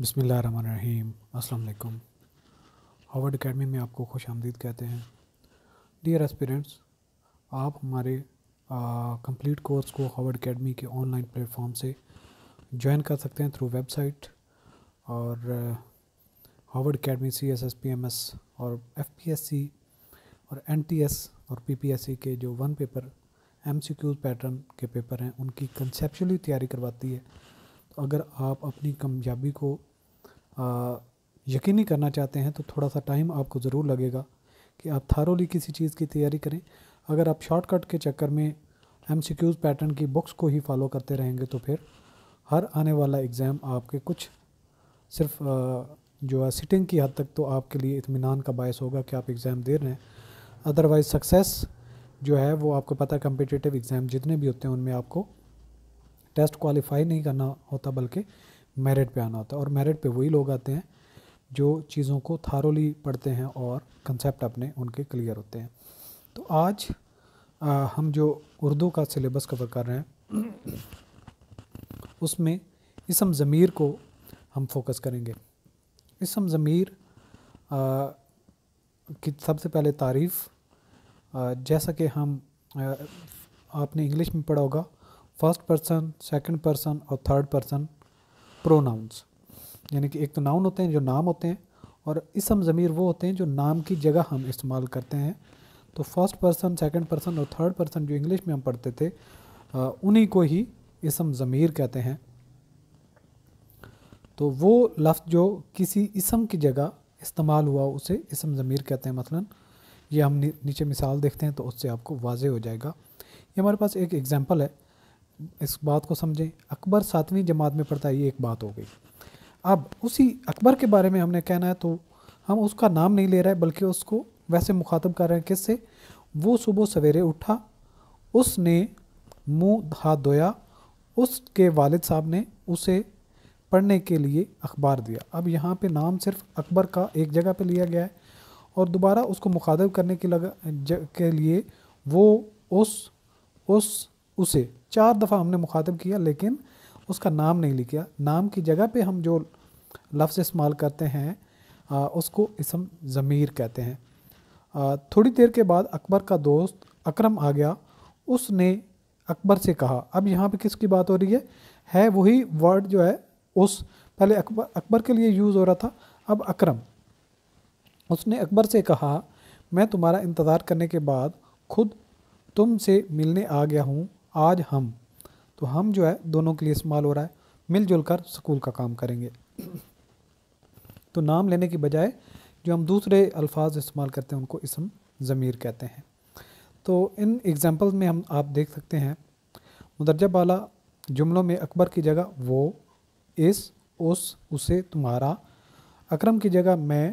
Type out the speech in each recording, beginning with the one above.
बसमिल अस्सलाम वालेकुम Harvard academy में आपको खुश आमदीद कहते हैं डियर एस्पिरेंट्स आप हमारे कंप्लीट कोर्स को हॉवर्ड अकेडमी के ऑनलाइन प्लेटफॉर्म से ज्वाइन कर सकते हैं थ्रू वेबसाइट और Howard Academy C S S P M S और एफ पी एस सी और एन टी एस और पी पी एस सी के जो one paper M C Q pattern के पेपर हैं उनकी कंसेपचुअली तैयारी करवाती है तो अगर आप अपनी कामयाबी को यकीनी करना चाहते हैं तो थोड़ा सा टाइम आपको ज़रूर लगेगा कि आप थारोली किसी चीज़ की तैयारी करें अगर आप शॉर्टकट के चक्कर में एम पैटर्न की बुक्स को ही फॉलो करते रहेंगे तो फिर हर आने वाला एग्ज़ाम आपके कुछ सिर्फ जो है सिटिंग की हद तक तो आपके लिए इतमान का बायस होगा कि आप एग्ज़ाम दे रहे हैं अदरवाइज़ सक्सेस जो है वो आपको पता है कम्पिटिटिव एग्ज़ाम जितने भी होते हैं उनमें आपको टेस्ट क्वालिफाई नहीं करना होता बल्कि मेरिट पे आना होता है और मेरिट पे वही लोग आते हैं जो चीज़ों को थारोली पढ़ते हैं और कंसेप्ट अपने उनके क्लियर होते हैं तो आज आ, हम जो उर्दू का सिलेबस कवर कर रहे हैं उसमें इसम ज़मीर को हम फोकस करेंगे इसम ज़मीर की सबसे पहले तारीफ़ जैसा कि हम आ, आपने इंग्लिश में पढ़ा होगा फर्स्ट पर्सन सेकंड पर्सन और थर्ड पर्सन प्रोनाउंस यानी कि एक तो नाउन होते हैं जो नाम होते हैं और इसम ज़मीर वो होते हैं जो नाम की जगह हम इस्तेमाल करते हैं तो फर्स्ट पर्सन सेकंड पर्सन और थर्ड पर्सन जो इंग्लिश में हम पढ़ते थे उन्हीं को ही इसम ज़मीर कहते हैं तो वो लफ्ज़ जो किसी इसम की जगह इस्तेमाल हुआ उसे इसम ज़मीर कहते हैं मसलन ये हम नीचे मिसाल देखते हैं तो उससे आपको वाज हो जाएगा ये हमारे पास एक एग्ज़ाम्पल है इस बात को समझें अकबर सातवीं जमात में पढ़ता है ये एक बात हो गई अब उसी अकबर के बारे में हमने कहना है तो हम उसका नाम नहीं ले रहे बल्कि उसको वैसे मुखातब कर रहे हैं किससे वो सुबह सवेरे उठा उसने मुंह हाथ धोया उसके वालिद साहब ने उसे पढ़ने के लिए अखबार दिया अब यहाँ पे नाम सिर्फ अकबर का एक जगह पे लिया गया है और दोबारा उसको मुखातब करने के लगा के लिए वो उस उस उसे चार दफ़ा हमने मुखातब किया लेकिन उसका नाम नहीं लिखा नाम की जगह पे हम जो लफ्ज़ इस्तेमाल करते हैं आ, उसको इसम ज़मीर कहते हैं आ, थोड़ी देर के बाद अकबर का दोस्त अकरम आ गया उसने अकबर से कहा अब यहाँ पे किसकी बात हो रही है है वही वर्ड जो है उस पहले अकबर अकबर के लिए यूज़ हो रहा था अब अकरम उसने अकबर से कहा मैं तुम्हारा इंतज़ार करने के बाद खुद तुमसे मिलने आ गया हूँ आज हम तो हम जो है दोनों के लिए इस्तेमाल हो रहा है मिलजुल कर स्कूल का काम करेंगे तो नाम लेने की बजाय जो हम दूसरे अल्फाज इस्तेमाल करते हैं उनको इसम ज़मीर कहते हैं तो इन एग्ज़ाम्पल्स में हम आप देख सकते हैं मुदरजा बाला जुमलों में अकबर की जगह वो इस उस उसे तुम्हारा अकरम की जगह मैं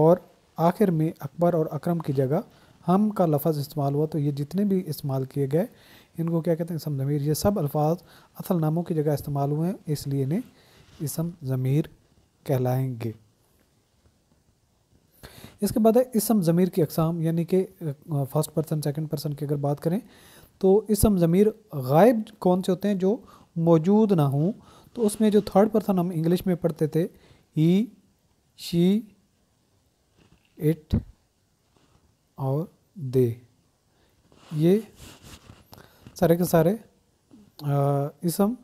और आखिर में अकबर और अकरम की जगह हम का लफज इस्तेमाल हुआ तो ये जितने भी इस्तेमाल किए गए इनको क्या कहते हैं इसम ज़मीर ये सब अल्फाज असल नामों की जगह इस्तेमाल हुए हैं इसलिए इन्हें इसम ज़मीर कहलाएंगे इसके बाद है इसम ज़मीर की अकसाम यानी कि फर्स्ट पर्सन सेकंड पर्सन की अगर बात करें तो इसम ज़मीर गायब कौन से होते हैं जो मौजूद ना हों तो उसमें जो थर्ड पर्सन हम इंग्लिश में पढ़ते थे ही शी इट और दे ये सारे के सारे इसम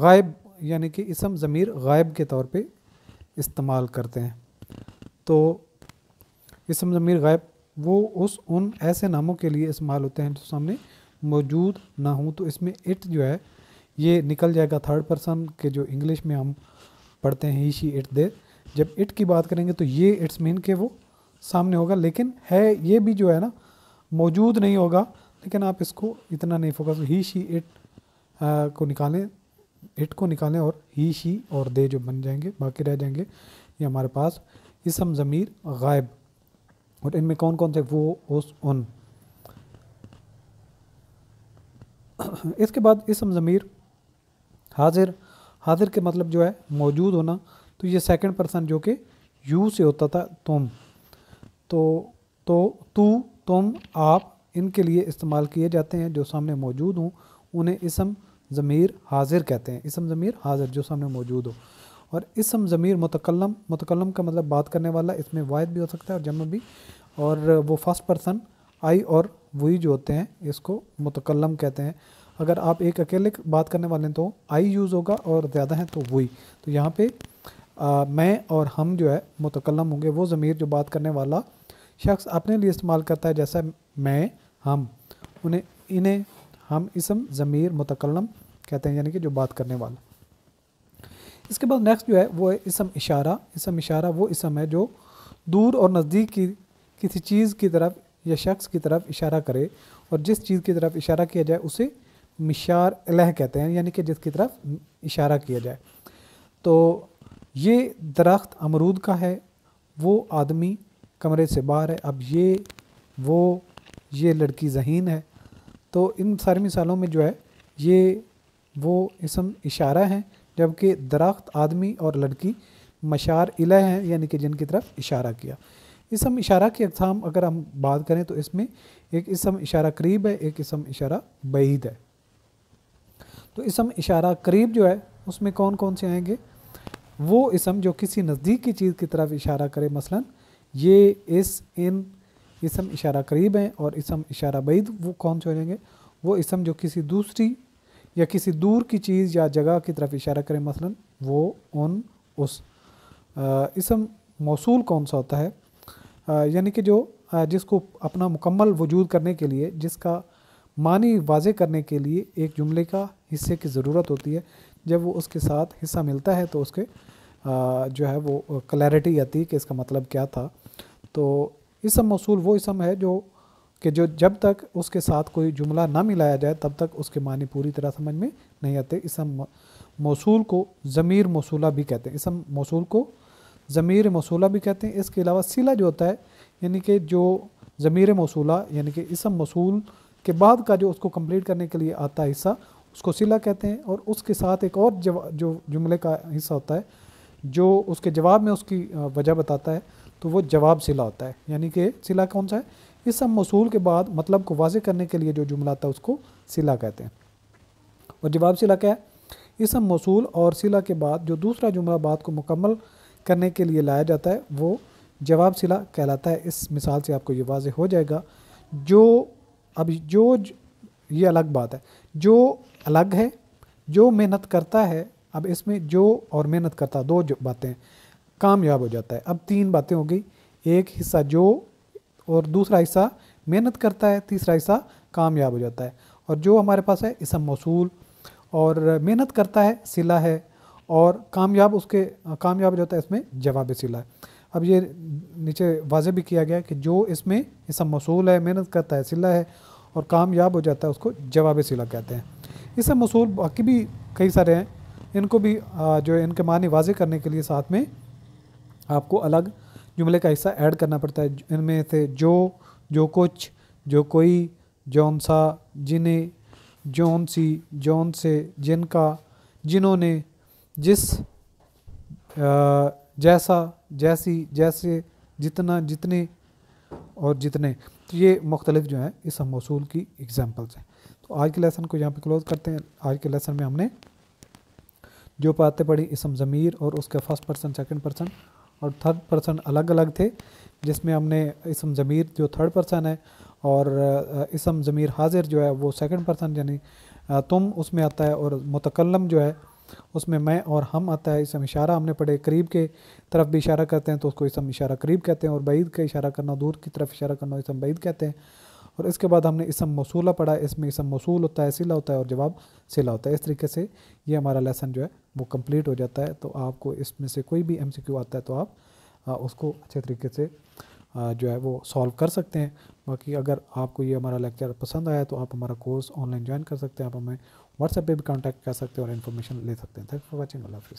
गायब यानी कि इसम ज़मीर गायब के तौर पे इस्तेमाल करते हैं तो इसम ज़मीर गायब वो उस उन ऐसे नामों के लिए इस्तेमाल होते हैं जो सामने मौजूद ना हो तो इसमें इट जो है ये निकल जाएगा थर्ड पर्सन के जो इंग्लिश में हम पढ़ते हैं ही शी इट दे जब इट की बात करेंगे तो ये इट्स मीन के वो सामने होगा लेकिन है ये भी जो है ना मौजूद नहीं होगा लेकिन आप इसको इतना नहीं फोकस ही शी इट को निकालें इट को निकालें और ही शी और दे जो बन जाएंगे बाकी रह जाएंगे ये हमारे पास इसम ज़मीर गायब और इनमें कौन कौन से वो उस उन इसके बाद इसम ज़मीर हाजिर हाजिर के मतलब जो है मौजूद होना तो ये सेकंड पर्सन जो कि यू से होता था तुम तो तो तू तुम आप इनके लिए इस्तेमाल किए जाते हैं जो सामने मौजूद हों उन्हें इसम ज़मीर हाजिर कहते हैं इसम ज़मीर हाजिर जो सामने मौजूद हो और इसम ज़मीर मतकलम मतकलम का मतलब बात करने वाला इसमें वायद भी हो सकता है और जम भी और वो फर्स्ट पर्सन आई और वही जो होते हैं इसको मतकलम कहते हैं अगर आप एक अकेले बात करने वाले हैं तो आई यूज़ होगा और ज़्यादा हैं तो वही तो यहाँ पे आ, मैं और हम जो है मुतकलम होंगे वो ज़मीर जो बात करने वाला शख्स अपने लिए इस्तेमाल करता है जैसा मैं हम उन्हें इन्हें हम इसम ज़मीर मुतकलम कहते हैं यानी कि जो बात करने वाला इसके बाद नेक्स्ट जो है वो है इसम इशारा इसम इशारा वो इसम है जो दूर और नज़दीक की किसी चीज़ की तरफ या शख्स की तरफ इशारा करे और जिस चीज़ की तरफ इशारा किया जाए उसे मिशार अलह कहते हैं यानी कि जिसकी तरफ इशारा किया जाए तो ये दरख्त अमरूद का है वो आदमी कमरे से बाहर है अब ये वो ये लड़की जहीन है तो इन सारी मिसालों में जो है ये वो इसम इशारा हैं जबकि दरख्त आदमी और लड़की मशार इले हैं यानी कि जिनकी तरफ इशारा किया इसम इशारा की अकसाम अगर हम बात करें तो इसमें एक इसम इशारा करीब है एक इसम इशारा बैद है तो इसम इशारा करीब जो है उसमें कौन कौन से आएंगे वो इसम जो किसी नज़दीक की चीज़ की तरफ इशारा करे मसलन ये इस इन इसम इशारा करीब है और इसम इशारा बैद वो कौन से हो जाएंगे वो इसम जो किसी दूसरी या किसी दूर की चीज़ या जगह की तरफ इशारा करें मसलन वो उन उस आ, इसम मौसूल कौन सा होता है यानी कि जो आ, जिसको अपना मुकम्मल वजूद करने के लिए जिसका मानी वाजे करने के लिए एक जुमले का हिस्से की ज़रूरत होती है जब वो उसके साथ हिस्सा मिलता है तो उसके जो है वो क्लैरिटी आती है कि इसका मतलब क्या था तो इसम मौसू वो इसम है जो कि जो जब तक उसके साथ कोई जुमला ना मिलाया जाए तब तक उसके मानी पूरी तरह समझ में नहीं आते इसम मौसू को ज़मीर मौसूला भी कहते हैं इसम मौसू को ज़मीर मौसूला भी कहते हैं इसके अलावा सिला जो होता है यानी कि जो ज़मीर मौसूला यानी कि इसम मौसू के बाद का जो उसको कंप्लीट करने के लिए आता हिस्सा उसको सिला कहते हैं और उसके साथ एक और जो जुमले का हिस्सा होता है जो उसके जवाब में उसकी वजह बताता है तो वो जवाब सिला होता है यानी कि सिला कौन सा है इस सब मसूल के बाद मतलब को वाज करने के लिए जो जुमला आता है उसको सिला कहते हैं और जवाब सिला क्या है इस सब मसूल और सिला के बाद जो दूसरा जुमला बात को मुकम्मल करने के लिए लाया जाता है वो जवाब सिला कहलाता है इस मिसाल से आपको ये वाज हो जाएगा जो अब जो, ये अलग बात है जो अलग है जो मेहनत करता है अब इसमें जो और मेहनत करता दो जो बातें कामयाब हो जाता है अब तीन बातें हो गई एक हिस्सा जो और दूसरा हिस्सा मेहनत करता है तीसरा हिस्सा कामयाब हो जाता है और जो हमारे पास है इसम मौसूल और मेहनत करता है सिला है और कामयाब उसके कामयाब जाता है इसमें जवाब सिला है अब ये नीचे वाजे भी किया गया कि जो इसमें इसम मसूल है मेहनत करता है सिला है और कामयाब हो जाता है उसको जवाब सिला कहते हैं इसम मसूल बाकी भी कई सारे हैं इनको भी जो इनके मानी वाजे करने के लिए साथ में आपको अलग जुमले का हिस्सा ऐड करना पड़ता है इनमें से जो जो कुछ जो कोई जौन सा जिन्हें जौन सी जौन से जिनका जिन्होंने जिस आ, जैसा जैसी जैसे जितना जितने और जितने तो ये मुख्तलिफ जो हैं इसम मौसूल की एग्ज़ाम्पल्स हैं तो आज के लेसन को यहाँ पे क्लोज़ करते हैं आज के लेसन में हमने जो बातें पढ़ी इसम ज़मीर और उसके फर्स्ट पर्सन सेकंड पर्सन और थर्ड पर्सन अलग अलग थे जिसमें हमने इसम ज़मीर जो थर्ड पर्सन है और इसम ज़मीर हाजिर जो है वो सेकंड पर्सन यानी तुम उसमें आता है और मतकलम जो है उसमें मैं और हम आता है इसम इशारा हमने पढ़े करीब के तरफ भी इशारा करते हैं तो उसको इसम इशारा करीब कहते हैं और बैद का इशारा करना दूर की तरफ इशारा करना इसम बैद कहते हैं और इसके बाद हमने इसम मौसूला पढ़ा इसमें इसम मौसूल होता है सिला होता है और जवाब सिला होता है इस तरीके से ये हमारा लेसन जो है वो कंप्लीट हो जाता है तो आपको इसमें से कोई भी एम आता है तो आप उसको अच्छे तरीके से जो है वो सॉल्व कर सकते हैं बाकी अगर आपको ये हमारा लेक्चर पसंद आया तो आप हमारा कोर्स ऑनलाइन ज्वाइन कर सकते हैं आप हमें व्हाट्सएप पे भी कॉन्टैक्ट कर सकते हैं और इन्फॉर्मेशन ले सकते हैं थैंक फॉर वॉचिंग अल्लाह